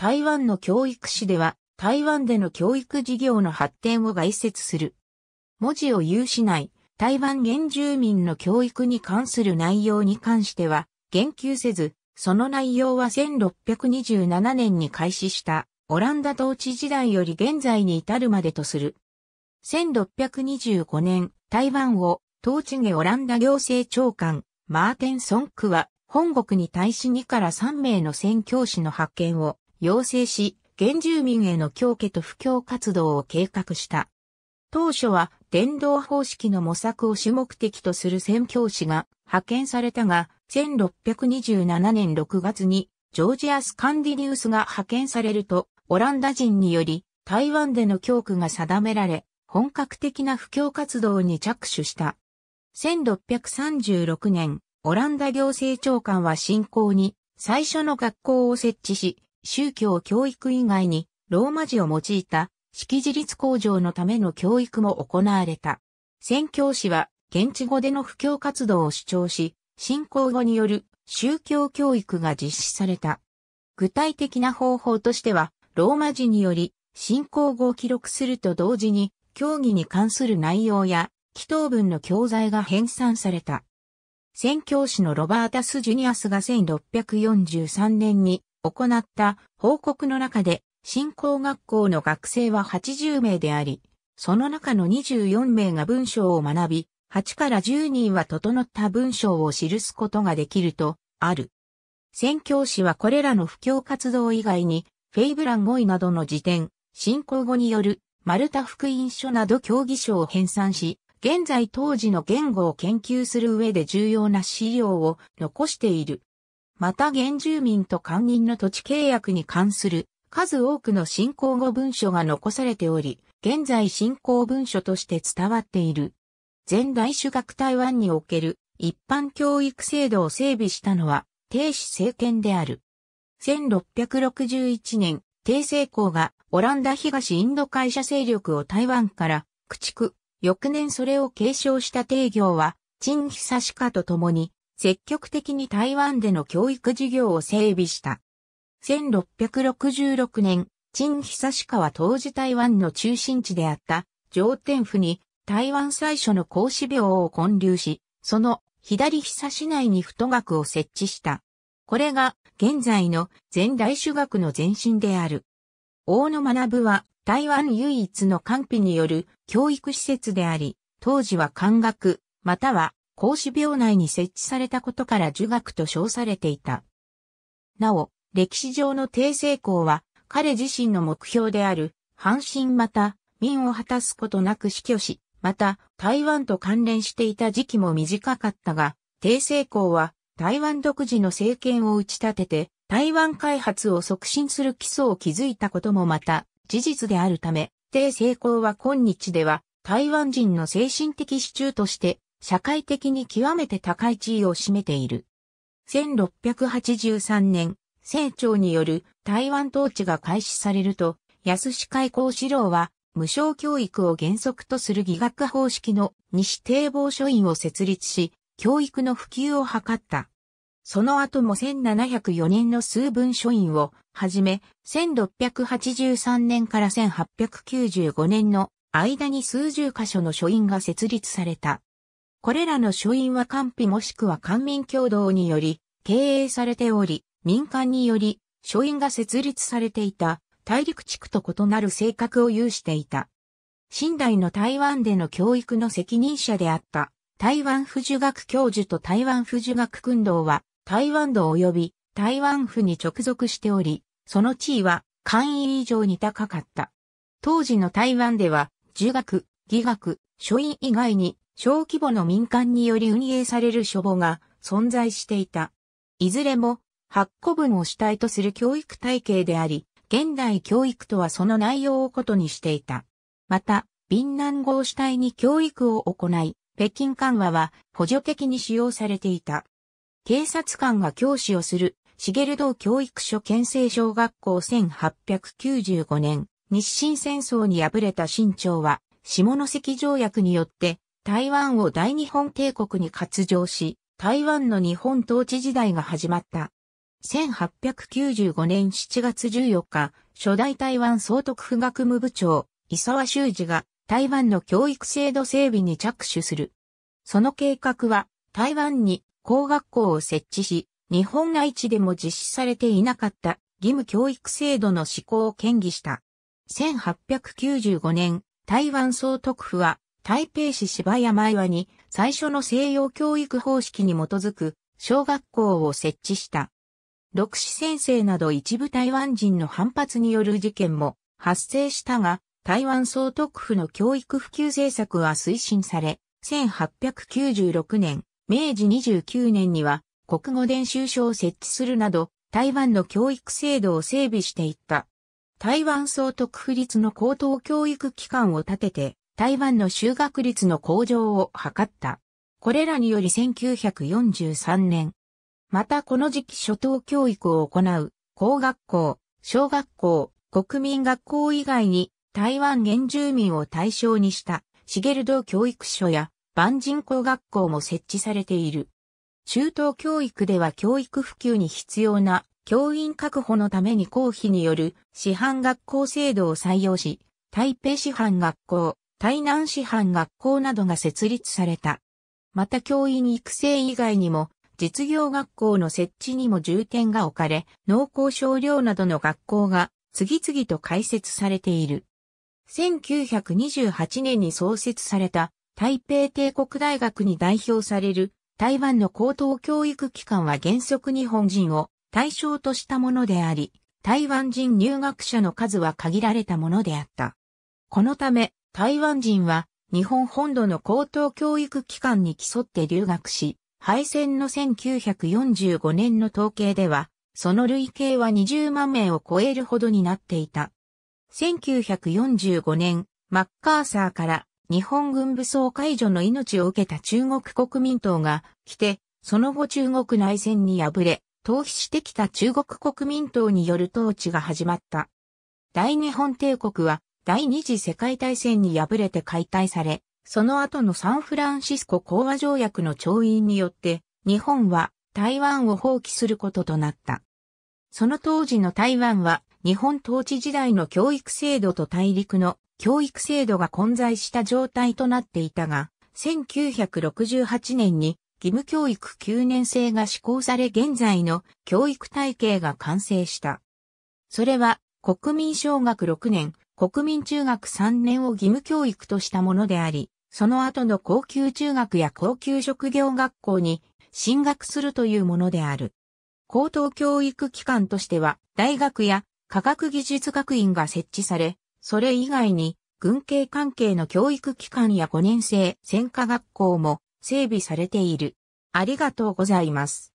台湾の教育史では、台湾での教育事業の発展を概説する。文字を有しない、台湾原住民の教育に関する内容に関しては、言及せず、その内容は1627年に開始したオランダ統治時代より現在に至るまでとする。1625年、台湾を統治下オランダ行政長官、マーテン・ソンクは、本国に対し2から3名の宣教師の派遣を要請し、原住民への教化と布教活動を計画した。当初は伝道方式の模索を主目的とする宣教師が派遣されたが、1627年6月にジョージアス・カンディニウスが派遣されると、オランダ人により台湾での教区が定められ、本格的な布教活動に着手した。1636年、オランダ行政長官は信仰に最初の学校を設置し、宗教教育以外に、ローマ字を用いた、識字率向上のための教育も行われた。宣教師は、現地語での布教活動を主張し、信仰語による宗教教育が実施された。具体的な方法としては、ローマ字により、信仰語を記録すると同時に、教義に関する内容や、祈祷文の教材が編纂された。宣教師のロバータス・ジュニアスが1643年に行った報告の中で、新興学校の学生は80名であり、その中の24名が文章を学び、8から10人は整った文章を記すことができると、ある。宣教師はこれらの布教活動以外に、フェイブラン語彙などの辞典、進行語による、丸太福音書など協議書を編纂し、現在当時の言語を研究する上で重要な資料を残している。また原住民と官人の土地契約に関する数多くの信仰語文書が残されており、現在信仰文書として伝わっている。前大主学台湾における一般教育制度を整備したのは、定子政権である。1661年、帝政公がオランダ東インド会社勢力を台湾から駆逐、翌年それを継承した帝業は、陳久かと共に積極的に台湾での教育事業を整備した。1666年、陳久川当時台湾の中心地であった上天府に台湾最初の孔子廟を建立し、その左久市内に太学を設置した。これが現在の前大主学の前身である。大野学は台湾唯一の官費による教育施設であり、当時は官学、または孔子廟内に設置されたことから儒学と称されていた。なお、歴史上の帝成功は、彼自身の目標である、阪神また、民を果たすことなく死去し、また、台湾と関連していた時期も短かったが、帝成功は、台湾独自の政権を打ち立てて、台湾開発を促進する基礎を築いたこともまた、事実であるため、帝成功は今日では、台湾人の精神的支柱として、社会的に極めて高い地位を占めている。1683年、清朝による台湾統治が開始されると、安志開校志郎は、無償教育を原則とする義学方式の西堤防書院を設立し、教育の普及を図った。その後も1704年の数分書院をはじめ、1683年から1895年の間に数十箇所の書院が設立された。これらの書院は官費もしくは官民共同により経営されており、民間により書院が設立されていた大陸地区と異なる性格を有していた。新代の台湾での教育の責任者であった台湾婦女学教授と台湾婦女学訓導は台湾道及び台湾府に直属しており、その地位は官位以上に高かった。当時の台湾では、儒学、儀学、書院以外に小規模の民間により運営される書簿が存在していた。いずれも発行分を主体とする教育体系であり、現代教育とはその内容を異にしていた。また、便南号主体に教育を行い、北京緩和は補助的に使用されていた。警察官が教師をする、茂道教育所県政小学校1895年、日清戦争に敗れた新朝は、下関条約によって台湾を大日本帝国に割譲し、台湾の日本統治時代が始まった。1895年7月14日、初代台湾総督府学務部長、伊沢修司が台湾の教育制度整備に着手する。その計画は台湾に工学校を設置し、日本内地でも実施されていなかった義務教育制度の施行を建議した。1895年、台湾総督府は台北市芝山岩に最初の西洋教育方式に基づく小学校を設置した。六子先生など一部台湾人の反発による事件も発生したが、台湾総督府の教育普及政策は推進され、1896年、明治29年には国語練習所を設置するなど、台湾の教育制度を整備していった。台湾総督府立の高等教育機関を立てて、台湾の修学率の向上を図った。これらにより1943年、またこの時期初等教育を行う、高学校、小学校、国民学校以外に台湾原住民を対象にしたシゲルド教育所や万人工学校も設置されている。中等教育では教育普及に必要な教員確保のために公費による師範学校制度を採用し、台北師範学校、台南市販学校などが設立された。また教員育成以外にも、実業学校の設置にも重点が置かれ、農工商業などの学校が次々と開設されている。1928年に創設された台北帝国大学に代表される台湾の高等教育機関は原則日本人を対象としたものであり、台湾人入学者の数は限られたものであった。このため、台湾人は日本本土の高等教育機関に競って留学し、敗戦の1945年の統計では、その累計は20万名を超えるほどになっていた。1945年、マッカーサーから日本軍武装解除の命を受けた中国国民党が来て、その後中国内戦に敗れ、逃避してきた中国国民党による統治が始まった。大日本帝国は第二次世界大戦に敗れて解体され、その後のサンフランシスコ講和条約の調印によって、日本は台湾を放棄することとなった。その当時の台湾は日本統治時代の教育制度と大陸の教育制度が混在した状態となっていたが、1968年に義務教育9年制が施行され現在の教育体系が完成した。それは国民小学6年、国民中学3年を義務教育としたものであり、その後の高級中学や高級職業学校に進学するというものである。高等教育機関としては、大学や科学技術学院が設置され、それ以外に軍系関係の教育機関や5年生専科学校も整備されている。ありがとうございます。